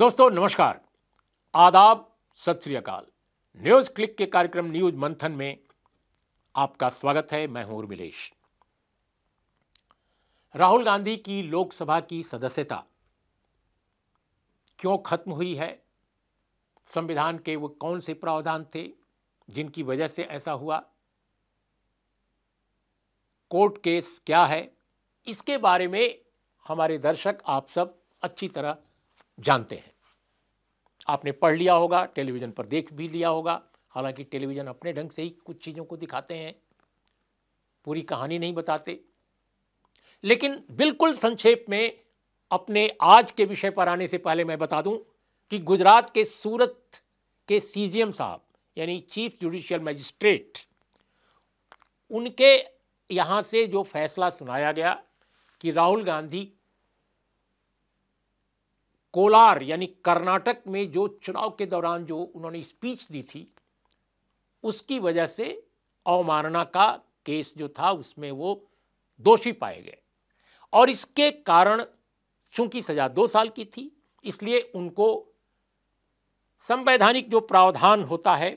दोस्तों नमस्कार आदाब सत श्री अकाल न्यूज़ क्लिक के कार्यक्रम न्यूज मंथन में आपका स्वागत है मैं हूं उर्मिलेश राहुल गांधी की लोकसभा की सदस्यता क्यों खत्म हुई है संविधान के वो कौन से प्रावधान थे जिनकी वजह से ऐसा हुआ कोर्ट केस क्या है इसके बारे में हमारे दर्शक आप सब अच्छी तरह जानते हैं आपने पढ़ लिया होगा टेलीविज़न पर देख भी लिया होगा हालांकि टेलीविज़न अपने ढंग से ही कुछ चीज़ों को दिखाते हैं पूरी कहानी नहीं बताते लेकिन बिल्कुल संक्षेप में अपने आज के विषय पर आने से पहले मैं बता दूं कि गुजरात के सूरत के सीजीएम साहब यानी चीफ जुडिशियल मजिस्ट्रेट उनके यहाँ से जो फैसला सुनाया गया कि राहुल गांधी कोलार यानी कर्नाटक में जो चुनाव के दौरान जो उन्होंने स्पीच दी थी उसकी वजह से अवमानना का केस जो था उसमें वो दोषी पाए गए और इसके कारण चूंकि सजा दो साल की थी इसलिए उनको संवैधानिक जो प्रावधान होता है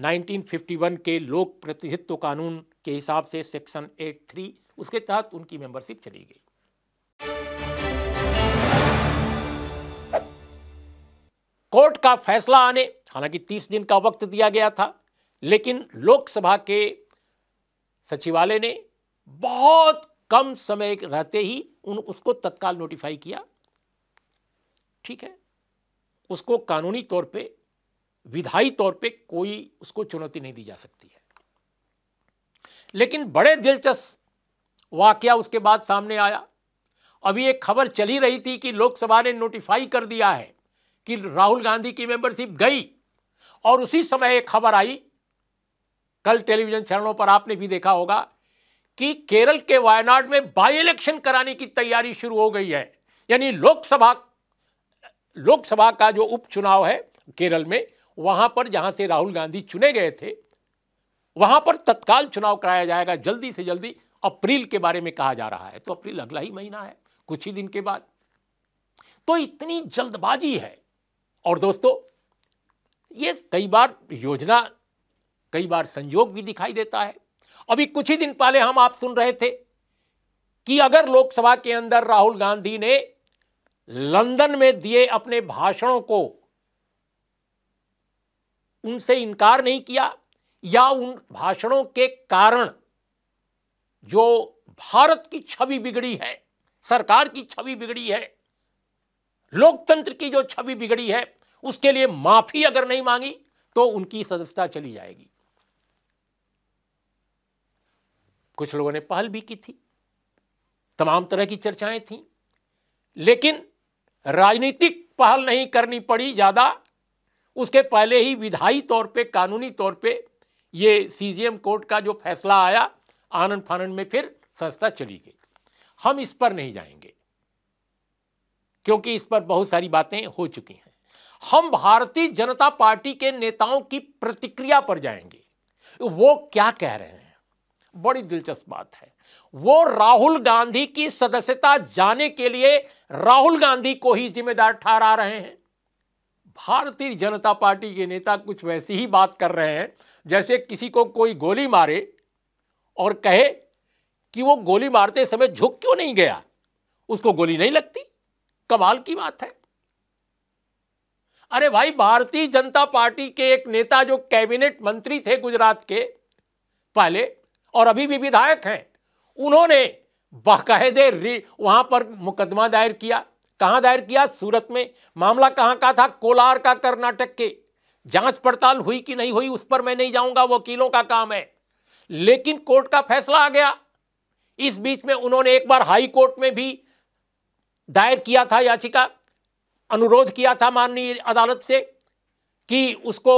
1951 के लोक प्रतिनिधित्व कानून के हिसाब से सेक्शन 83 उसके तहत उनकी मेंबरशिप चली गई कोर्ट का फैसला आने हालांकि तीस दिन का वक्त दिया गया था लेकिन लोकसभा के सचिवालय ने बहुत कम समय रहते ही उन उसको तत्काल नोटिफाई किया ठीक है उसको कानूनी तौर पे विधायी तौर पे कोई उसको चुनौती नहीं दी जा सकती है लेकिन बड़े दिलचस्प वाकया उसके बाद सामने आया अभी एक खबर चली रही थी कि लोकसभा ने नोटिफाई कर दिया है कि राहुल गांधी की मेंबरशिप गई और उसी समय एक खबर आई कल टेलीविजन चैनलों पर आपने भी देखा होगा कि केरल के वायनाड में बाई इलेक्शन कराने की तैयारी शुरू हो गई है यानी लोकसभा लोकसभा का जो उपचुनाव है केरल में वहां पर जहां से राहुल गांधी चुने गए थे वहां पर तत्काल चुनाव कराया जाएगा जल्दी से जल्दी अप्रैल के बारे में कहा जा रहा है तो अप्रैल अगला ही महीना है कुछ ही दिन के बाद तो इतनी जल्दबाजी है और दोस्तों ये कई बार योजना कई बार संयोग भी दिखाई देता है अभी कुछ ही दिन पहले हम आप सुन रहे थे कि अगर लोकसभा के अंदर राहुल गांधी ने लंदन में दिए अपने भाषणों को उनसे इनकार नहीं किया या उन भाषणों के कारण जो भारत की छवि बिगड़ी है सरकार की छवि बिगड़ी है लोकतंत्र की जो छवि बिगड़ी है उसके लिए माफी अगर नहीं मांगी तो उनकी सदस्यता चली जाएगी कुछ लोगों ने पहल भी की थी तमाम तरह की चर्चाएं थी लेकिन राजनीतिक पहल नहीं करनी पड़ी ज़्यादा उसके पहले ही विधायी तौर पे कानूनी तौर पे ये सीजीएम कोर्ट का जो फैसला आया आनंद फानंद में फिर संस्था चली गई हम इस पर नहीं जाएंगे क्योंकि इस पर बहुत सारी बातें हो चुकी हैं हम भारतीय जनता पार्टी के नेताओं की प्रतिक्रिया पर जाएंगे वो क्या कह रहे हैं बड़ी दिलचस्प बात है वो राहुल गांधी की सदस्यता जाने के लिए राहुल गांधी को ही जिम्मेदार ठहरा रहे हैं भारतीय जनता पार्टी के नेता कुछ वैसी ही बात कर रहे हैं जैसे किसी को कोई गोली मारे और कहे कि वो गोली मारते समय झुक क्यों नहीं गया उसको गोली नहीं लगती कमाल की बात है अरे भाई भारतीय जनता पार्टी के एक नेता जो कैबिनेट मंत्री थे गुजरात के पहले और अभी भी विधायक हैं उन्होंने बाकायदे वहां पर मुकदमा दायर किया कहां दायर किया सूरत में मामला कहां का था कोलार का कर्नाटक के जांच पड़ताल हुई कि नहीं हुई उस पर मैं नहीं जाऊंगा वकीलों का काम है लेकिन कोर्ट का फैसला आ गया इस बीच में उन्होंने एक बार हाई कोर्ट में भी दायर किया था याचिका अनुरोध किया था माननीय अदालत से कि उसको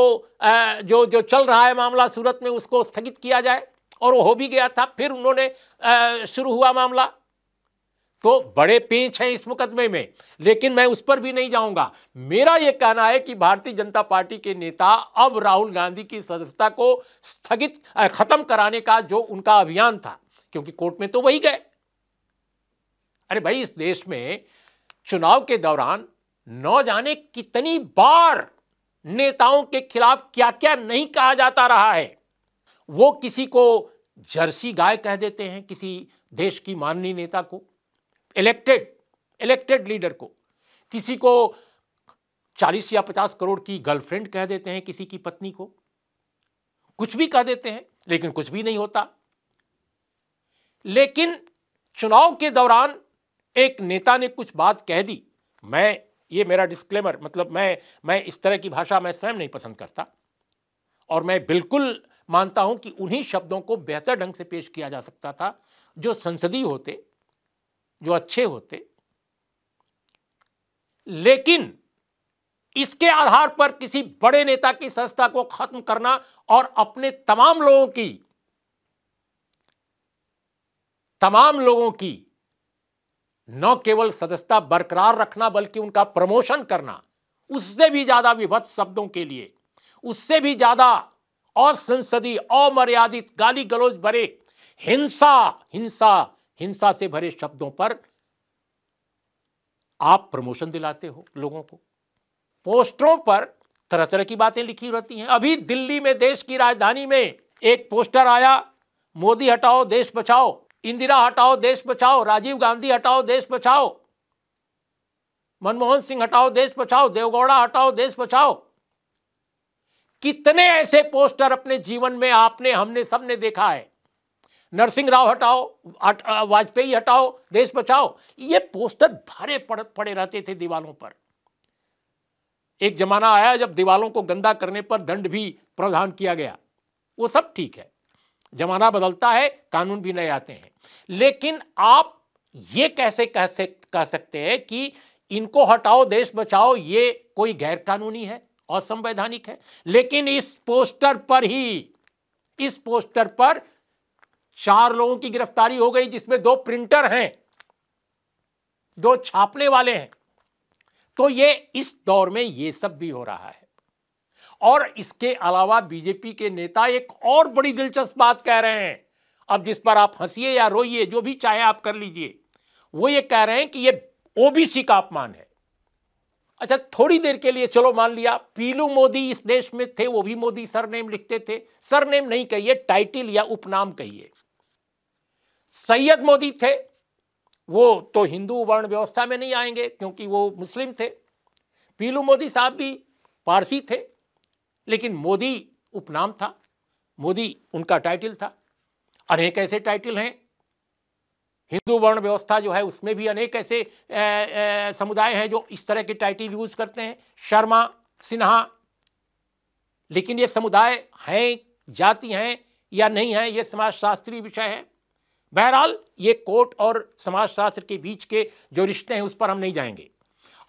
जो जो चल रहा है मामला सूरत में उसको स्थगित किया जाए और वो हो भी गया था फिर उन्होंने शुरू हुआ मामला तो बड़े पेंच हैं इस मुकदमे में लेकिन मैं उस पर भी नहीं जाऊंगा मेरा यह कहना है कि भारतीय जनता पार्टी के नेता अब राहुल गांधी की सदस्यता को स्थगित खत्म कराने का जो उनका अभियान था क्योंकि कोर्ट में तो वही गए अरे भाई इस देश में चुनाव के दौरान नौ जाने कितनी बार नेताओं के खिलाफ क्या क्या नहीं कहा जाता रहा है वो किसी को जर्सी गाय कह देते हैं किसी देश की माननीय नेता को इलेक्टेड इलेक्टेड लीडर को किसी को चालीस या पचास करोड़ की गर्लफ्रेंड कह देते हैं किसी की पत्नी को कुछ भी कह देते हैं लेकिन कुछ भी नहीं होता लेकिन चुनाव के दौरान एक नेता ने कुछ बात कह दी मैं ये मेरा डिस्क्लेमर मतलब मैं मैं इस तरह की भाषा मैं स्वयं नहीं पसंद करता और मैं बिल्कुल मानता हूं कि उन्हीं शब्दों को बेहतर ढंग से पेश किया जा सकता था जो संसदीय होते जो अच्छे होते लेकिन इसके आधार पर किसी बड़े नेता की संस्था को खत्म करना और अपने तमाम लोगों की तमाम लोगों की न केवल सदस्यता बरकरार रखना बल्कि उनका प्रमोशन करना उससे भी ज्यादा विभत्त शब्दों के लिए उससे भी ज्यादा असंसदीय अमर्यादित गाली गलौज भरे हिंसा हिंसा हिंसा से भरे शब्दों पर आप प्रमोशन दिलाते हो लोगों को पोस्टरों पर तरह तरह की बातें लिखी रहती हैं अभी दिल्ली में देश की राजधानी में एक पोस्टर आया मोदी हटाओ देश बचाओ इंदिरा हटाओ देश बचाओ राजीव गांधी हटाओ देश बचाओ मनमोहन सिंह हटाओ देश बचाओ देवगौड़ा हटाओ देश बचाओ कितने ऐसे पोस्टर अपने जीवन में आपने हमने सबने देखा है नरसिंह राव हटाओ वाजपेयी हटाओ देश बचाओ ये पोस्टर भरे पड़, पड़े रहते थे दीवालों पर एक जमाना आया जब दीवालों को गंदा करने पर दंड भी प्रावधान किया गया वो सब ठीक है जमाना बदलता है कानून भी नए आते हैं लेकिन आप ये कैसे कह सक कह सकते हैं कि इनको हटाओ देश बचाओ ये कोई गैर कानूनी है असंवैधानिक है लेकिन इस पोस्टर पर ही इस पोस्टर पर चार लोगों की गिरफ्तारी हो गई जिसमें दो प्रिंटर हैं दो छापने वाले हैं तो ये इस दौर में ये सब भी हो रहा है और इसके अलावा बीजेपी के नेता एक और बड़ी दिलचस्प बात कह रहे हैं अब जिस पर आप हंसीए या रोइए जो भी चाहे आप कर लीजिए वो ये कह रहे हैं कि ये ओबीसी का अपमान है अच्छा थोड़ी देर के लिए चलो मान लिया पीलू मोदी इस देश में थे वो भी मोदी सरनेम लिखते थे सरनेम नहीं कहिए टाइटिल या उपनाम कहिए सैयद मोदी थे वो तो हिंदू वर्ण व्यवस्था में नहीं आएंगे क्योंकि वो मुस्लिम थे पीलू मोदी साहब भी पारसी थे लेकिन मोदी उपनाम था मोदी उनका टाइटल था अनेक ऐसे टाइटल हैं हिंदू वर्ण व्यवस्था जो है उसमें भी अनेक ऐसे समुदाय हैं जो इस तरह के टाइटल यूज करते हैं शर्मा सिन्हा लेकिन ये समुदाय हैं जाति हैं या नहीं है ये समाजशास्त्री विषय है बहरहाल ये कोर्ट और समाजशास्त्र के बीच के जो रिश्ते हैं उस पर हम नहीं जाएंगे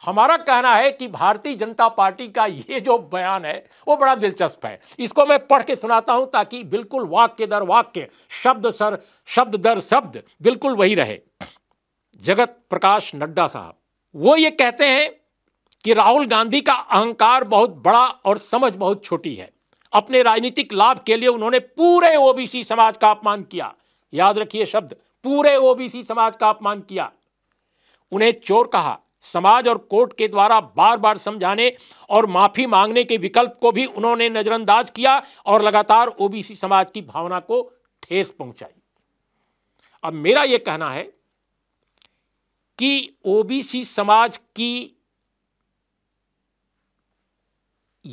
हमारा कहना है कि भारतीय जनता पार्टी का ये जो बयान है वो बड़ा दिलचस्प है इसको मैं पढ़ के सुनाता हूं ताकि बिल्कुल वाक्य दर वाक्य शब्द सर शब्द दर शब्द बिल्कुल वही रहे जगत प्रकाश नड्डा साहब वो ये कहते हैं कि राहुल गांधी का अहंकार बहुत बड़ा और समझ बहुत छोटी है अपने राजनीतिक लाभ के लिए उन्होंने पूरे ओबीसी समाज का अपमान किया याद रखिए शब्द पूरे ओबीसी समाज का अपमान किया उन्हें चोर कहा समाज और कोर्ट के द्वारा बार बार समझाने और माफी मांगने के विकल्प को भी उन्होंने नजरअंदाज किया और लगातार ओबीसी समाज की भावना को ठेस पहुंचाई अब मेरा यह कहना है कि ओबीसी समाज की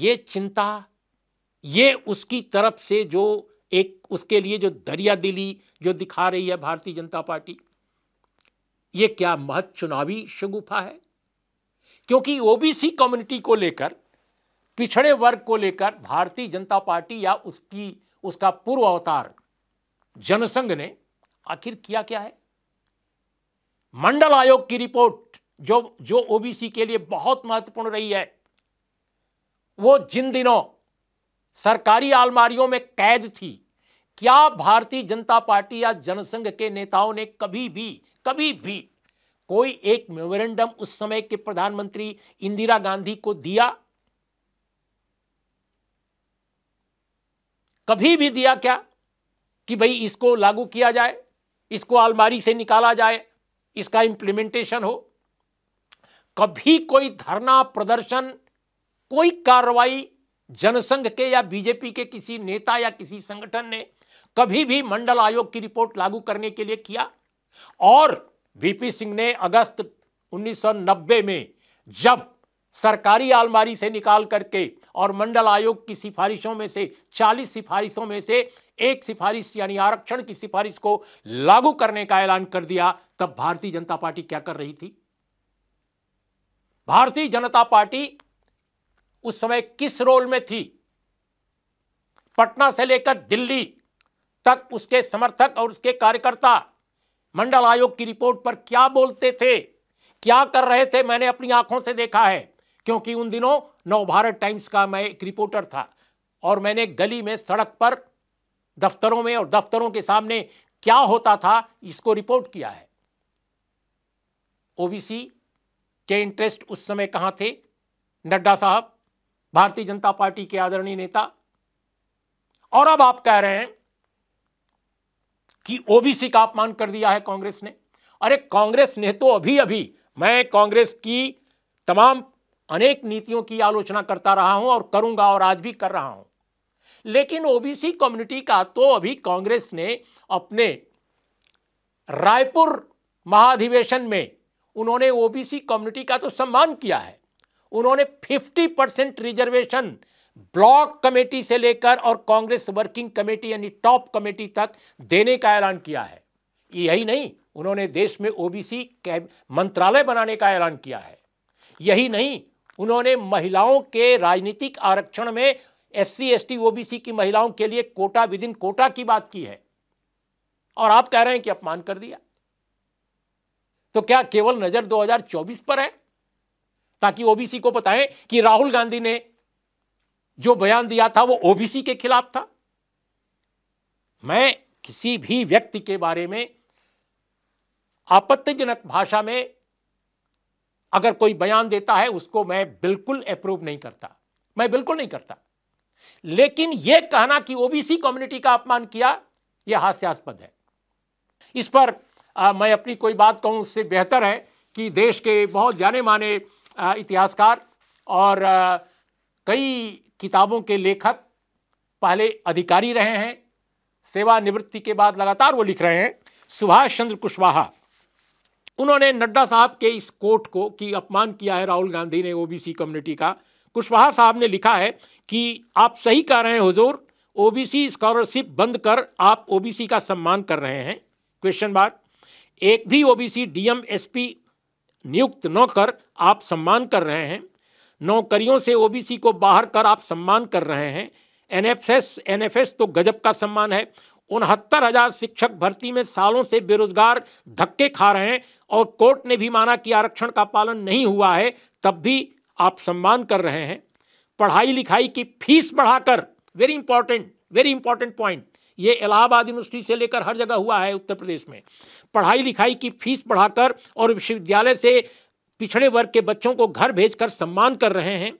ये चिंता ये उसकी तरफ से जो एक उसके लिए जो दरिया दिली जो दिखा रही है भारतीय जनता पार्टी ये क्या महत चुनावी शगुफा है क्योंकि ओबीसी कम्युनिटी को लेकर पिछड़े वर्ग को लेकर भारतीय जनता पार्टी या उसकी उसका पूर्व अवतार जनसंघ ने आखिर किया क्या है मंडल आयोग की रिपोर्ट जो जो ओबीसी के लिए बहुत महत्वपूर्ण रही है वो जिन दिनों सरकारी आलमारियों में कैद थी क्या भारतीय जनता पार्टी या जनसंघ के नेताओं ने कभी भी कभी भी कोई एक मेमोरेंडम उस समय के प्रधानमंत्री इंदिरा गांधी को दिया कभी भी दिया क्या कि भाई इसको लागू किया जाए इसको अलमारी से निकाला जाए इसका इंप्लीमेंटेशन हो कभी कोई धरना प्रदर्शन कोई कार्रवाई जनसंघ के या बीजेपी के किसी नेता या किसी संगठन ने कभी भी मंडल आयोग की रिपोर्ट लागू करने के लिए किया और वीपी सिंह ने अगस्त 1990 में जब सरकारी आलमारी से निकाल करके और मंडल आयोग की सिफारिशों में से 40 सिफारिशों में से एक सिफारिश यानी आरक्षण की सिफारिश को लागू करने का ऐलान कर दिया तब भारतीय जनता पार्टी क्या कर रही थी भारतीय जनता पार्टी उस समय किस रोल में थी पटना से लेकर दिल्ली तक उसके समर्थक और उसके कार्यकर्ता मंडल आयोग की रिपोर्ट पर क्या बोलते थे क्या कर रहे थे मैंने अपनी आंखों से देखा है क्योंकि उन दिनों नव भारत टाइम्स का मैं एक रिपोर्टर था और मैंने गली में सड़क पर दफ्तरों में और दफ्तरों के सामने क्या होता था इसको रिपोर्ट किया है ओबीसी के इंटरेस्ट उस समय कहां थे नड्डा साहब भारतीय जनता पार्टी के आदरणीय नेता और अब आप कह रहे हैं कि ओबीसी का अपमान कर दिया है कांग्रेस ने अरे कांग्रेस ने तो अभी अभी मैं कांग्रेस की तमाम अनेक नीतियों की आलोचना करता रहा हूं और करूंगा और आज भी कर रहा हूं लेकिन ओबीसी कम्युनिटी का तो अभी कांग्रेस ने अपने रायपुर महाधिवेशन में उन्होंने ओबीसी कम्युनिटी का तो सम्मान किया है उन्होंने 50 परसेंट रिजर्वेशन ब्लॉक कमेटी से लेकर और कांग्रेस वर्किंग कमेटी यानी टॉप कमेटी तक देने का ऐलान किया है यही नहीं उन्होंने देश में ओबीसी मंत्रालय बनाने का ऐलान किया है यही नहीं उन्होंने महिलाओं के राजनीतिक आरक्षण में S C S T OBC की महिलाओं के लिए कोटा विद इन कोटा की बात की है और आप कह रहे हैं कि अपमान कर दिया तो क्या केवल नजर 2024 पर है ताकि ओबीसी को बताएं कि राहुल गांधी ने जो बयान दिया था वो ओबीसी के खिलाफ था मैं किसी भी व्यक्ति के बारे में आपत्तिजनक भाषा में अगर कोई बयान देता है उसको मैं बिल्कुल अप्रूव नहीं करता मैं बिल्कुल नहीं करता लेकिन यह कहना कि ओबीसी कम्युनिटी का अपमान किया यह हास्यास्पद है इस पर आ, मैं अपनी कोई बात कहूं उससे बेहतर है कि देश के बहुत जाने माने इतिहासकार और आ, कई किताबों के लेखक पहले अधिकारी रहे हैं सेवानिवृत्ति के बाद लगातार वो लिख रहे हैं सुभाष चंद्र कुशवाहा उन्होंने नड्डा साहब के इस कोट को कि अपमान किया है राहुल गांधी ने ओबीसी कम्युनिटी का कुशवाहा साहब ने लिखा है कि आप सही कह रहे हैं हुजूर ओबीसी स्कॉलरशिप बंद कर आप ओबीसी का सम्मान कर रहे हैं क्वेश्चन बार एक भी ओबीसी डीएम एसपी नियुक्त न कर आप सम्मान कर रहे हैं नौकरियों से ओबीसी को बाहर कर आप सम्मान कर रहे हैं एनएफएस एनएफएस तो गजब का सम्मान है उनहत्तर हजार शिक्षक भर्ती में सालों से बेरोजगार धक्के खा रहे हैं और कोर्ट ने भी माना कि आरक्षण का पालन नहीं हुआ है तब भी आप सम्मान कर रहे हैं पढ़ाई लिखाई की फीस बढ़ाकर very important very important point ये इलाहाबाद यूनिवर्सिटी से लेकर हर जगह हुआ है उत्तर प्रदेश में पढ़ाई लिखाई की फीस बढ़ाकर और विश्वविद्यालय से पिछड़े वर्ग के बच्चों को घर भेजकर सम्मान कर रहे हैं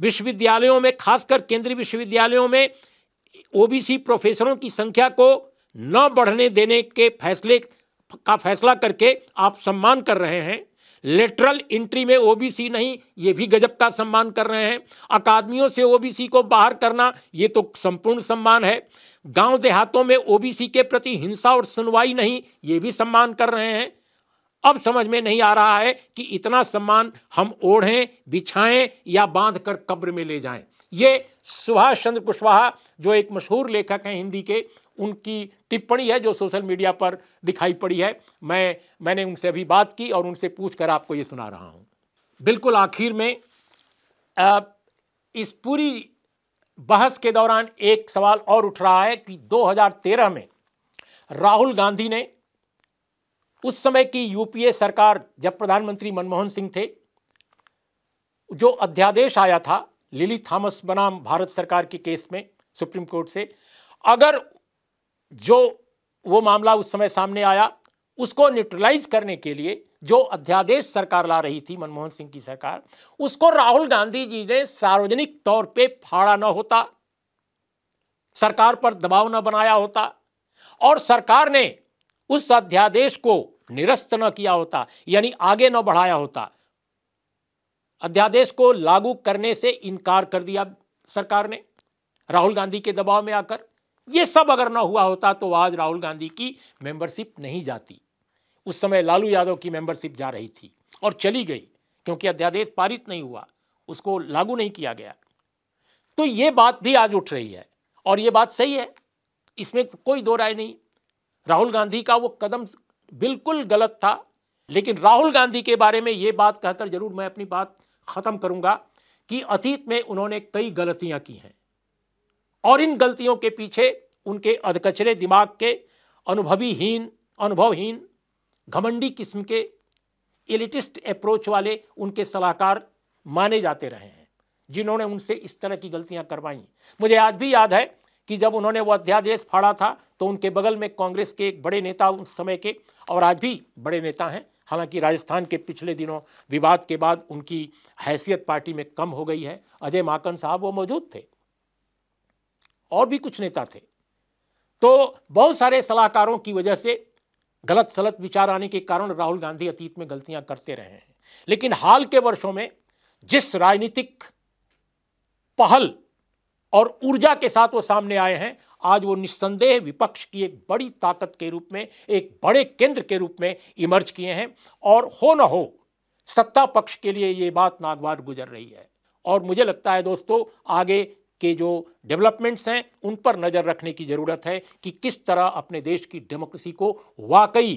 विश्वविद्यालयों में खासकर केंद्रीय विश्वविद्यालयों में ओबीसी प्रोफेसरों की संख्या को न बढ़ने देने के फैसले का फैसला करके आप सम्मान कर रहे हैं लेटरल इंट्री में ओबीसी नहीं ये भी गजब का सम्मान कर रहे हैं अकादमियों से ओबीसी को बाहर करना ये तो संपूर्ण सम्मान है गांव देहातों में ओबीसी के प्रति हिंसा और सुनवाई नहीं ये भी सम्मान कर रहे हैं अब समझ में नहीं आ रहा है कि इतना सम्मान हम ओढ़ें बिछाएं या बांध कर कब्र में ले जाएं ये सुभाष चंद्र कुशवाहा जो एक मशहूर लेखक हैं हिंदी के उनकी टिप्पणी है जो सोशल मीडिया पर दिखाई पड़ी है मैं मैंने उनसे अभी बात की और उनसे पूछ कर आपको ये सुना रहा हूँ बिल्कुल आखिर में इस पूरी बहस के दौरान एक सवाल और उठ रहा है कि 2013 में राहुल गांधी ने उस समय की यूपीए सरकार जब प्रधानमंत्री मनमोहन सिंह थे जो अध्यादेश आया था लिली थॉमस बनाम भारत सरकार के केस में सुप्रीम कोर्ट से अगर जो वो मामला उस समय सामने आया उसको न्यूट्रलाइज करने के लिए जो अध्यादेश सरकार ला रही थी मनमोहन सिंह की सरकार उसको राहुल गांधी जी ने सार्वजनिक तौर पे फाड़ा न होता सरकार पर दबाव न बनाया होता और सरकार ने उस अध्यादेश को निरस्त न किया होता यानी आगे न बढ़ाया होता अध्यादेश को लागू करने से इनकार कर दिया सरकार ने राहुल गांधी के दबाव में आकर यह सब अगर ना हुआ होता तो आज राहुल गांधी की मेंबरशिप नहीं जाती उस समय लालू यादव की मेंबरशिप जा रही थी और चली गई क्योंकि अध्यादेश पारित नहीं हुआ उसको लागू नहीं किया गया तो यह बात भी आज उठ रही है और यह बात सही है इसमें कोई दो राय नहीं राहुल गांधी का वो कदम बिल्कुल गलत था लेकिन राहुल गांधी के बारे में ये बात कहकर जरूर मैं अपनी बात ख़त्म करूंगा कि अतीत में उन्होंने कई गलतियां की हैं और इन गलतियों के पीछे उनके अधकचरे दिमाग के अनुभवीहीन अनुभवहीन घमंडी किस्म के एलिटिस्ट अप्रोच वाले उनके सलाहकार माने जाते रहे हैं जिन्होंने उनसे इस तरह की गलतियां करवाई मुझे आज भी याद है कि जब उन्होंने वो अध्यादेश फाड़ा था तो उनके बगल में कांग्रेस के एक बड़े नेता उस समय के और आज भी बड़े नेता हैं हालांकि राजस्थान के पिछले दिनों विवाद के बाद उनकी हैसियत पार्टी में कम हो गई है अजय माकन साहब वो मौजूद थे और भी कुछ नेता थे तो बहुत सारे सलाहकारों की वजह से गलत सलत विचार आने के कारण राहुल गांधी अतीत में गलतियां करते रहे हैं लेकिन हाल के वर्षों में जिस राजनीतिक पहल और ऊर्जा के साथ वो सामने आए हैं आज वो निस्संदेह विपक्ष की एक बड़ी ताकत के रूप में एक बड़े केंद्र के रूप में इमर्ज किए हैं और हो ना हो सत्ता पक्ष के लिए ये बात नागवार गुजर रही है और मुझे लगता है दोस्तों आगे के जो डेवलपमेंट्स हैं उन पर नज़र रखने की ज़रूरत है कि किस तरह अपने देश की डेमोक्रेसी को वाकई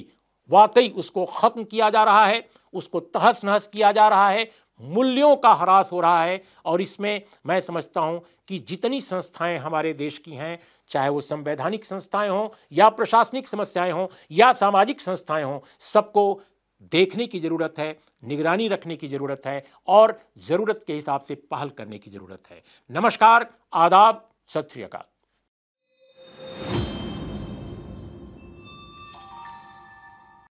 वाकई उसको ख़त्म किया जा रहा है उसको तहस नहस किया जा रहा है मूल्यों का ह्रास हो रहा है और इसमें मैं समझता हूं कि जितनी संस्थाएं हमारे देश की हैं चाहे वो संवैधानिक संस्थाएं हों या प्रशासनिक समस्याएं हों या सामाजिक संस्थाएं हों सबको देखने की ज़रूरत है निगरानी रखने की ज़रूरत है और ज़रूरत के हिसाब से पहल करने की ज़रूरत है नमस्कार आदाब सत श्रीकाल